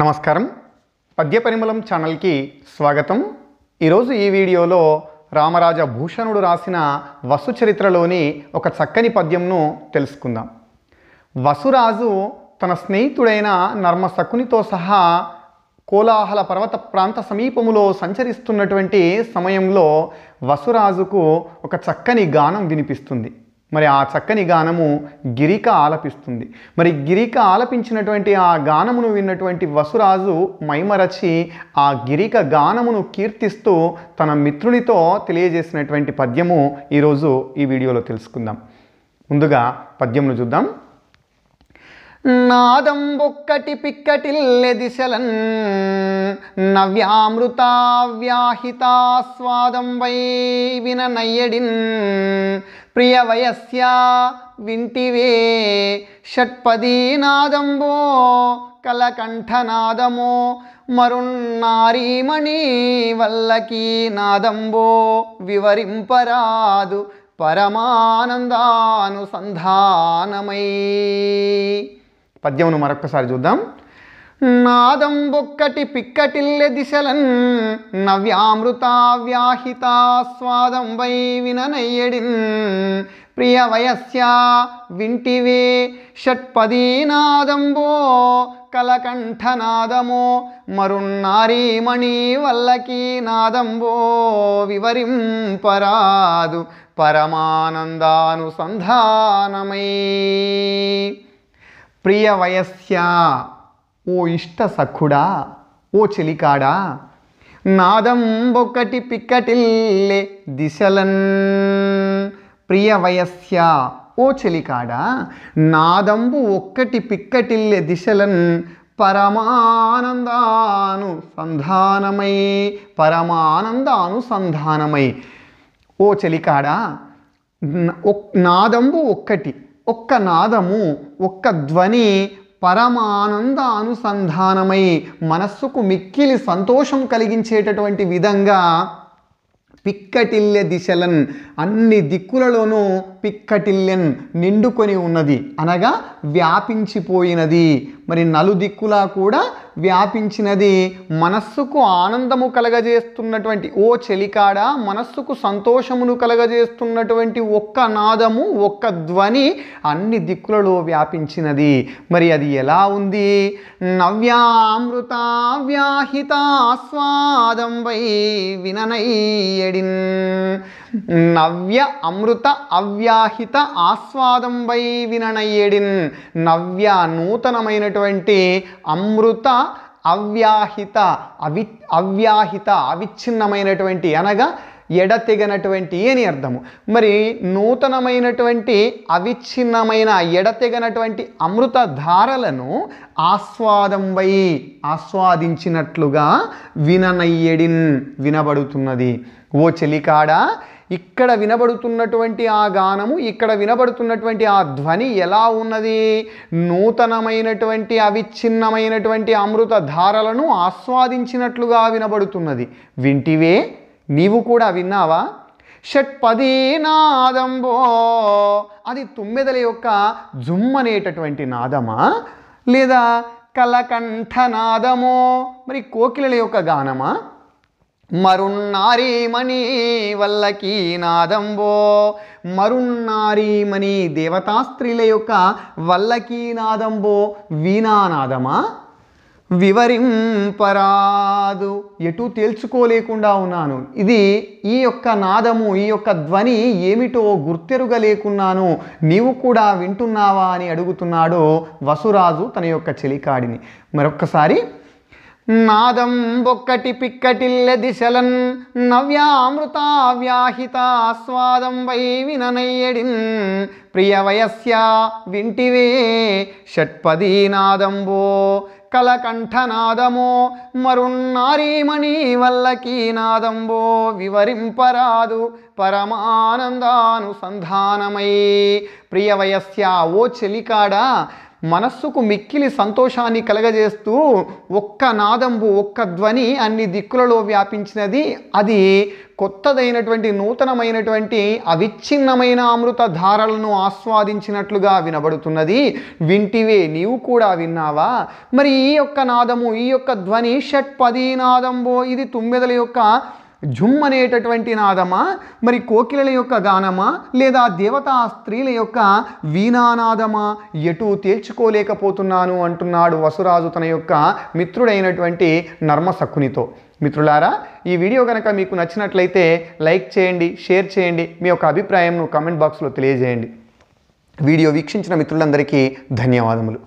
నమస్కారం పద్యపరిమళం ఛానల్కి స్వాగతం ఈరోజు ఈ వీడియోలో రామరాజ భూషణుడు రాసిన వసు చరిత్రలోని ఒక చక్కని పద్యంను తెలుసుకుందాం వసురాజు తన స్నేహితుడైన నర్మశకునితో సహా కోలాహల పర్వత ప్రాంత సమీపములో సంచరిస్తున్నటువంటి సమయంలో వసురాజుకు ఒక చక్కని గానం వినిపిస్తుంది మరి ఆ చక్కని గానము గిరిక ఆలపిస్తుంది మరి గిరిక ఆలపించినటువంటి ఆ గానమును విన్నటువంటి వసురాజు మైమరచి ఆ గిరిక గానమును కీర్తిస్తూ తన మిత్రునితో తెలియజేసినటువంటి పద్యము ఈరోజు ఈ వీడియోలో తెలుసుకుందాం ముందుగా పద్యమును చూద్దాం నాదంబొక్కటి పిక్కటిల్లె దిశలన్ నవ్యామృతావ్యాహితాస్వాదం వై విన నయ్యడిన్ ప్రియవయస్య వింటివే షట్పదీ నాదంబో కలకంఠనాదమో మరుణారీమణి వల్లకీ నాదంబో వివరింపరాదు పరమానందానుసంధానమై పద్యమును మరొకసారి చూద్దాం నాదం బొక్కటి పిక్కటిల్లె దిశలన్ నవ్యామృతా వ్యాహిత స్వాదం వై విననయ్యడిన్ ప్రియ వయస్య వింటివే షట్పదీనాదంబో కలకంఠనాదమో మరుణారీమణి వల్లకి నాదంబో వివరింపరాదు పరమానందానుసంధానమై ప్రియ వయస్యా ఓ ఇష్ట సఖుడా ఓ చెలికాడా నాదంబొకటి పిక్కటిల్లే దిశలన్ ప్రియ వయస్య ఓ చెలికాడా నాదంబు ఒక్కటి పిక్కటిల్లే దిశలన్ పరమానందానుసంధానమై పరమానంద అనుసంధానమై ఓ చెలికాడా నాదంబు ఒక్కటి ఒక్క నాదము ఒక్క ధ్వని పరమానంద అనుసంధానమై మనస్సుకు మిక్కిలి సంతోషం కలిగించేటటువంటి విధంగా పిక్కటిల్లె దిశలన్ అన్ని దిక్కులలోనూ పిక్కటిల్లెన్ నిండుకొని ఉన్నది అనగా వ్యాపించిపోయినది మరి నలుదిక్కులా కూడా వ్యాపించినది మనస్సుకు ఆనందము కలగజేస్తున్నటువంటి ఓ చెలికాడ మనస్సుకు సంతోషమును కలగజేస్తున్నటువంటి ఒక్క నాదము ఒక్క ధ్వని అన్ని దిక్కులలో వ్యాపించినది మరి అది ఎలా ఉంది నవ్యామృత వ్యాహిత ఆస్వాదం వై విననయ్యడిన్ నవ్య అమృత అవ్యాహిత ఆస్వాదం వై విననయ్యేడిన్ నవ్య నూతనమైనటువంటి అమృత అవ్యాహిత అవి అవ్యాహిత అవిచ్ఛిన్నమైనటువంటి అనగా ఎడతెగనటువంటి అని అర్థము మరి నూతనమైనటువంటి అవిచ్ఛిన్నమైన ఎడతెగనటువంటి అమృత ధారలను ఆస్వాదం వై ఆస్వాదించినట్లుగా విననయ్యడిన్ వినబడుతున్నది ఓ చెలికాడా ఇక్కడ వినబడుతున్నటువంటి ఆ గానము ఇక్కడ వినబడుతున్నటువంటి ఆ ధ్వని ఎలా ఉన్నది నూతనమైనటువంటి అవిచ్ఛిన్నమైనటువంటి అమృత ధారలను ఆస్వాదించినట్లుగా వినబడుతున్నది వింటివే నీవు కూడా విన్నావా నాదంబో అది తుమ్మెదల యొక్క జుమ్మనేటటువంటి నాదమా లేదా కలకంఠనాదమో మరి కోకిలల యొక్క గానమా మరున్నారీమణి వల్లకి నాదంబో మరున్నారీమణి దేవతాస్త్రీల యొక్క వల్లకి నాదంబో వీణానాదమా వివరింపరాదు ఎటు తేల్చుకోలేకుండా ఉన్నాను ఇది ఈ యొక్క నాదము ఈ యొక్క ధ్వని ఏమిటో గుర్తెరుగలేకున్నాను నీవు కూడా వింటున్నావా అని అడుగుతున్నాడు వసురాజు తన యొక్క చెలికాడిని మరొక్కసారి నాదం బొక్కటి పిక్కటిల్ల దిశలన్ నవ్యామృత వ్యాహిత ఆస్వాదం వై విననయ్యడిన్ ప్రియ వయస్య వింటివే షట్పదీనాదంబో కలకంఠనాదమో మరున్నారీమణి వల్లకీనాదంబో వివరింపరాదు పరమానందానుసంధానమై ప్రియవయస్య ఓ చెలికాడా మనస్సుకు మిక్కిలి సంతోషాన్ని కలగజేస్తూ ఒక్క నాదంబు ఒక్క ధ్వని అన్ని దిక్కులలో వ్యాపించినది అది కొత్తదైనటువంటి నూతనమైనటువంటి అవిచ్ఛిన్నమైన అమృత ధారలను ఆస్వాదించినట్లుగా వినబడుతున్నది వింటివే నీవు కూడా విన్నావా మరి ఈ యొక్క నాదము ఈ యొక్క ధ్వని షట్ పది నాదంబో ఇది తుమ్మెదల యొక్క జుమ్ అనేటటువంటి నాదమా మరి కోకిలల యొక్క గానమా లేదా దేవతా స్త్రీల యొక్క వీణానాదమా ఎటు తేల్చుకోలేకపోతున్నాను అంటున్నాడు వసురాజు తన యొక్క మిత్రుడైనటువంటి నర్మసక్కునితో మిత్రులారా ఈ వీడియో కనుక మీకు నచ్చినట్లయితే లైక్ చేయండి షేర్ చేయండి మీ యొక్క అభిప్రాయంను కామెంట్ బాక్స్లో తెలియజేయండి వీడియో వీక్షించిన మిత్రులందరికీ ధన్యవాదములు